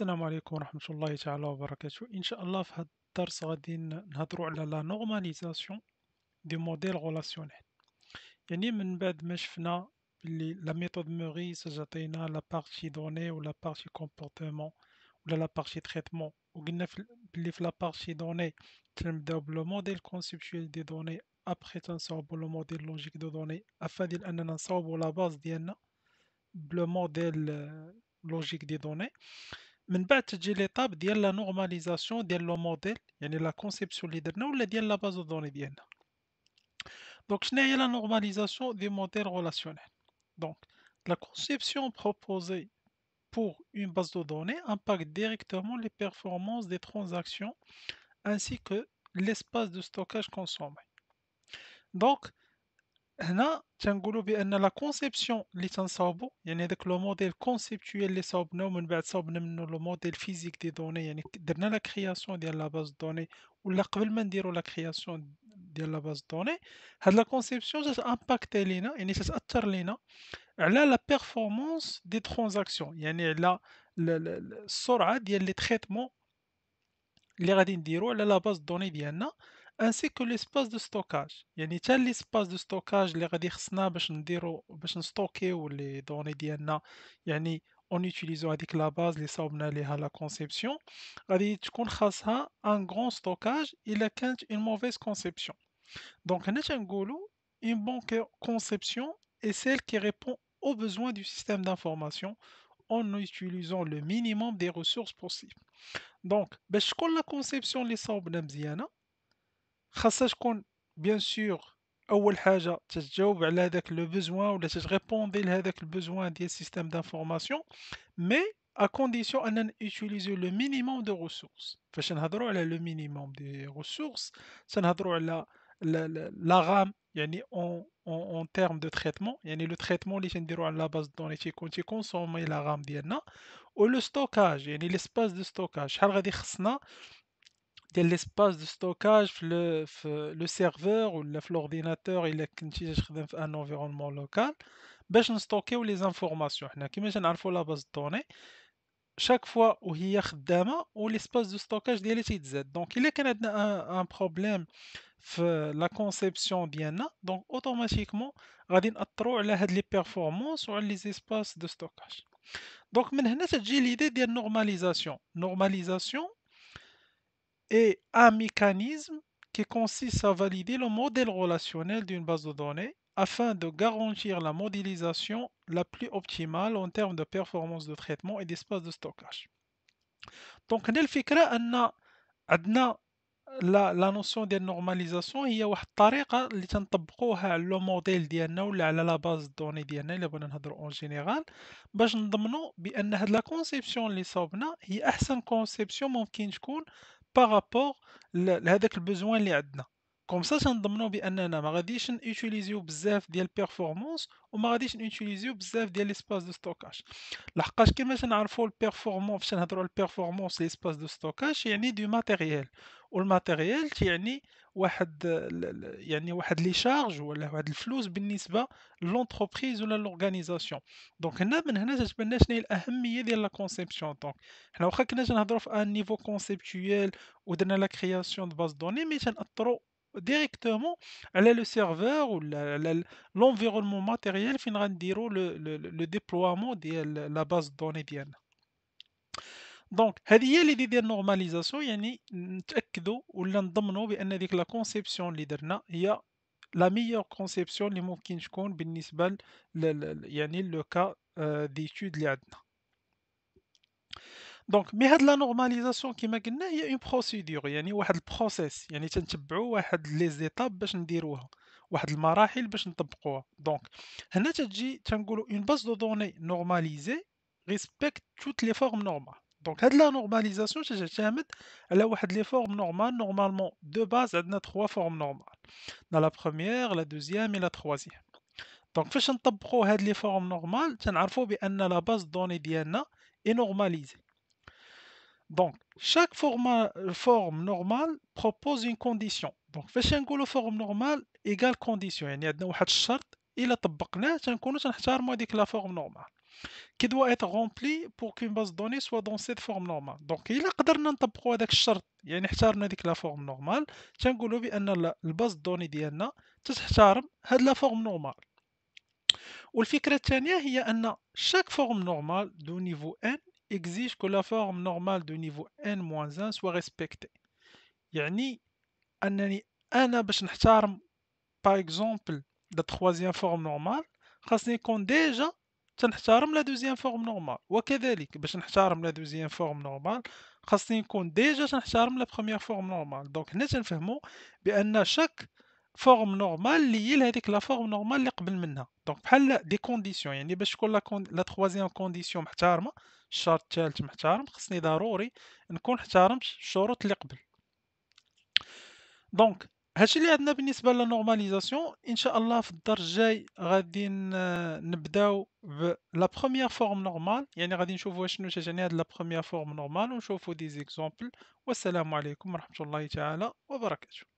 Assalamu alaikum wa nous allons la normalisation du modèle relationnel. Nous allons la méthode Murray, la partie donnée, la partie comportement, ou la partie traitement. la partie donnée, le modèle conceptuel des données, après le modèle logique des données, afin la base de la base de la maintenant j'ai l'étape d'aller la normalisation des modèles, y'a de la conception de la base de données. Donc je n'ai la normalisation des modèles relationnels. Donc la conception proposée pour une base de données impacte directement les performances des transactions ainsi que l'espace de stockage consommé. Donc la conception, le modèle conceptuel le modèle physique des données. La création de la base de données, la création de la base de données, la conception, impact la performance des transactions. y traitement la base de données ainsi que l'espace de stockage يعني حتى l'espace de stockage les غادي خصنا باش نديرو باش نستوكيو لي دوني en utilisant avec la base les à la conception غادي تكون un grand stockage الا a une mauvaise conception donc une bonne conception est celle qui répond aux besoins du système d'information en utilisant le minimum des ressources possibles donc باش la conception les sommes Bien sûr, la première chose, c'est que à ce besoin du système d'information, mais à condition d'utiliser le minimum de ressources. Je vais vous donner le minimum de ressources. Je vais vous donner la RAM en termes de traitement. Le traitement, c'est la base de données qui la RAM. Ou le stockage, l'espace de stockage l'espace de stockage le serveur ou l'ordinateur il est un environnement local pour je les informations vous la base de chaque fois où il est ou l'espace de stockage de donc il est un un problème la conception diana donc automatiquement a trop les performances ou les espaces de stockage donc maintenant c'est l'idée de normalisation normalisation et un mécanisme qui consiste à valider le modèle relationnel d'une base de données afin de garantir la modélisation la plus optimale en termes de performance de traitement et d'espace de stockage. Donc, la, la notion de normalisation il y a une façon de le modèle ou la base de données en général pour que la conception que nous avons est la meilleure conception بارابور لهذاك البوزوان اللي عندنا كوم سا تنضمنوا باننا ما غاديش نوتيليزيو بزاف ديال البيرفورمانس وما غاديش نوتيليزيو بزاف ديال ليسباس دو ستوكاج لحقاش كما تنعرفوا البيرفورمانس فاش نهضروا على البيرفورمانس ليسباس دو ستوكاج يعني دو ماتيريال والماتيريال تيعني واحد يعني واحد لي شارج ولا واحد الفلوس بالنسبه لونتربريز ولا لورغانيزاسيون دونك هنا من هنا تتبنى شنو هي الاهميه ديال لا كونسيبسيون دونك حنا واخا كنا تنهضروا في ان نيفو كونسيبتويال ودرنا لا كرياسيون دو باز دوني مي تنأثروا ديريكتومون على لو سيرفور ولا على لونفيرونمون ماتيريال فين غنديروا لو ديبلوامون ديال لا باز دوني ديالنا دونك هذه هي اللي دير نورماليزاسيون يعني نتاكدوا ولا نضمنوا بان ديك لا كونسيبسيون اللي درنا هي لا ميور كونسيبسيون اللي ممكن تكون بالنسبه ل يعني لو كا ديتود اللي عندنا دونك مي هاد لا نورماليزاسيون كما قلنا هي اون بروسيدور يعني واحد البروسيس يعني تنتبعوا واحد لي زيتاب باش نديروها واحد المراحل باش نطبقوها دونك هنا تجي تنقولوا اون باز دو دوني نورماليزي ريسبكت توت لي فورم نورمال donc cette la normalisation que je tiens mettre elle a formes normales normalement deux bases à a trois formes normales dans la première la deuxième et la troisième donc faisant a les formes normales j'en arrive bien à la base donnée diana et normalisée donc chaque forme normale propose une condition donc faisant la forme normale égale condition et à de a une cette condition et chaque mois dit que la forme normale qui doit être rempli pour qu'une base de données soit dans cette forme normale Donc, دونك الا قدرنا نطبقوا هذاك الشرط يعني احترمنا ديك لا فورم نورمال تنقولوا بان الباز دوني ديالنا تتحترم forme لا فورم نورمال والفكره الثانيه هي ان chaque forme normale de niveau n exige que la forme normale de niveau n-1 soit respectée يعني انني انا باش نحترم par exemple la troisième forme normale خاصني نكون ديجا تنحتارم لا دوزيام فورم نورمال وكذلك باش نحتارم لا دوزيام فورم نورمال خاصني نكون ديجا تنحتارم لا بروميير فورم نورمال دونك هنا تنفهموا بان شاك فورم نورمال لي هي هذيك لا فورم نورمال اللي قبل منها دونك بحال دي كونديسيون يعني باش تكون لا كون... لا تخوازيام كونديسيون محترمه الشرط الثالث محترم خصني ضروري نكون احترمت الشروط اللي قبل دونك هادشي اللي عندنا بالنسبه للنورماليزاسيون ان شاء الله في الدرس الجاي غادي نبداو بلا بروميير فورم نورمال يعني غادي نشوفوا شنو تجعني هاد لا بروميير فورم نورمال ونشوفوا دي زيكزامبل والسلام عليكم ورحمه الله تعالى وبركاته